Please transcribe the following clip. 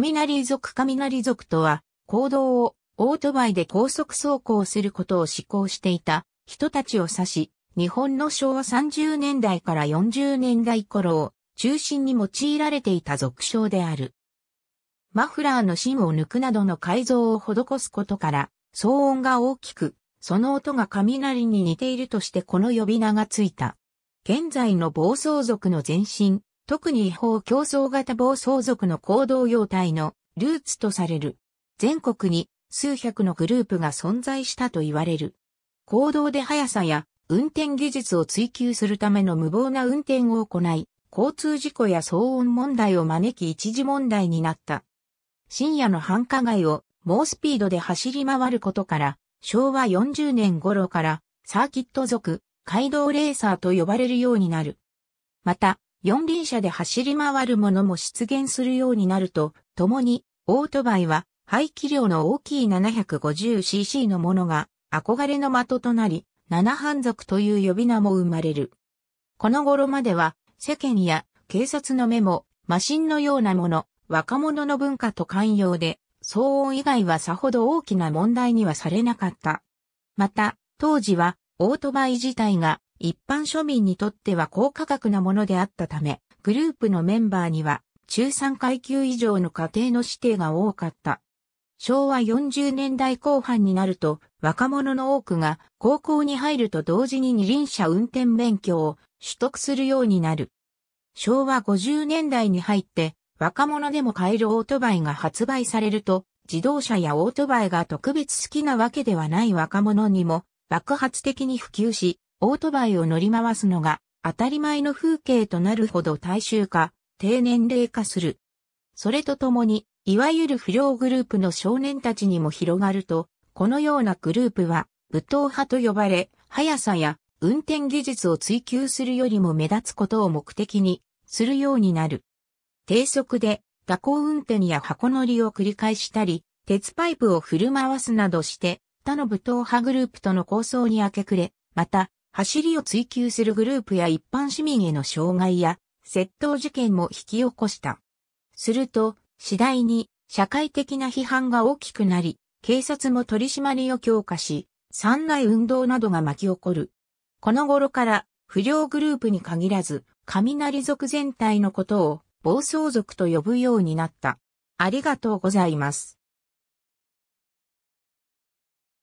雷族雷族とは、行動をオートバイで高速走行することを志向していた人たちを指し、日本の昭和30年代から40年代頃を中心に用いられていた俗称である。マフラーの芯を抜くなどの改造を施すことから、騒音が大きく、その音が雷に似ているとしてこの呼び名がついた。現在の暴走族の前身、特に違法競争型暴走族の行動様態のルーツとされる。全国に数百のグループが存在したと言われる。行動で速さや運転技術を追求するための無謀な運転を行い、交通事故や騒音問題を招き一時問題になった。深夜の繁華街を猛スピードで走り回ることから、昭和40年頃からサーキット族、街道レーサーと呼ばれるようになる。また、四輪車で走り回るものも出現するようになると、共に、オートバイは排気量の大きい 750cc のものが憧れの的となり、七半族という呼び名も生まれる。この頃までは、世間や警察の目も、マシンのようなもの、若者の文化と寛容で、騒音以外はさほど大きな問題にはされなかった。また、当時はオートバイ自体が一般庶民にとっては高価格なものであったため、グループのメンバーには中産階級以上の家庭の指定が多かった。昭和40年代後半になると若者の多くが高校に入ると同時に二輪車運転免許を取得するようになる。昭和50年代に入って若者でも買えるオートバイが発売されると自動車やオートバイが特別好きなわけではない若者にも爆発的に普及し、オートバイを乗り回すのが当たり前の風景となるほど大衆化、低年齢化する。それとともに、いわゆる不良グループの少年たちにも広がると、このようなグループは、武闘派と呼ばれ、速さや運転技術を追求するよりも目立つことを目的にするようになる。低速で蛇行運転や箱乗りを繰り返したり、鉄パイプを振る回すなどして他の武闘派グループとの抗争に明け暮れ、また、走りを追求するグループや一般市民への障害や、窃盗事件も引き起こした。すると、次第に社会的な批判が大きくなり、警察も取り締まりを強化し、三内運動などが巻き起こる。この頃から不良グループに限らず、雷族全体のことを暴走族と呼ぶようになった。ありがとうございます。